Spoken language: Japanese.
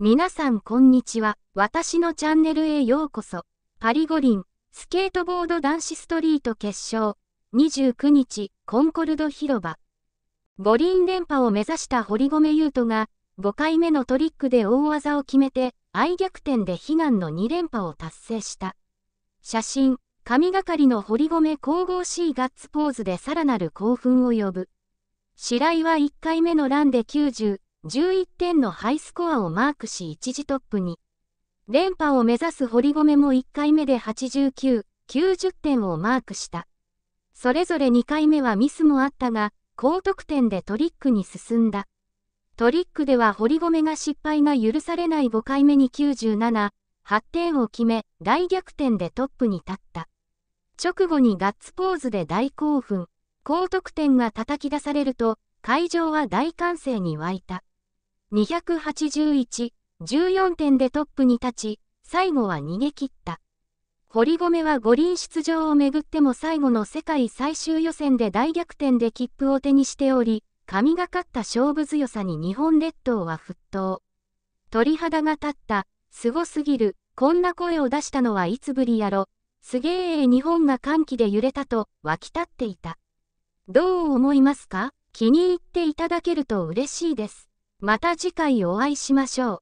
皆さんこんにちは。私のチャンネルへようこそ。パリ五輪、スケートボード男子ストリート決勝、29日、コンコルド広場。五輪連覇を目指した堀米雄斗が、5回目のトリックで大技を決めて、愛逆転で悲願の2連覇を達成した。写真、神がかりの堀米神々しいガッツポーズでさらなる興奮を呼ぶ。白井は1回目のランで90、11点のハイスコアをマークし一時トップに。連覇を目指す堀米も1回目で89、90点をマークした。それぞれ2回目はミスもあったが、高得点でトリックに進んだ。トリックでは堀米が失敗が許されない5回目に97、8点を決め、大逆転でトップに立った。直後にガッツポーズで大興奮。高得点が叩き出されると、会場は大歓声に沸いた。281、14点でトップに立ち、最後は逃げ切った。堀米は五輪出場をめぐっても最後の世界最終予選で大逆転で切符を手にしており、神がかった勝負強さに日本列島は沸騰。鳥肌が立った、すごすぎる、こんな声を出したのはいつぶりやろ。すげえ日本が歓喜で揺れたと沸き立っていた。どう思いますか気に入っていただけると嬉しいです。また次回お会いしましょう。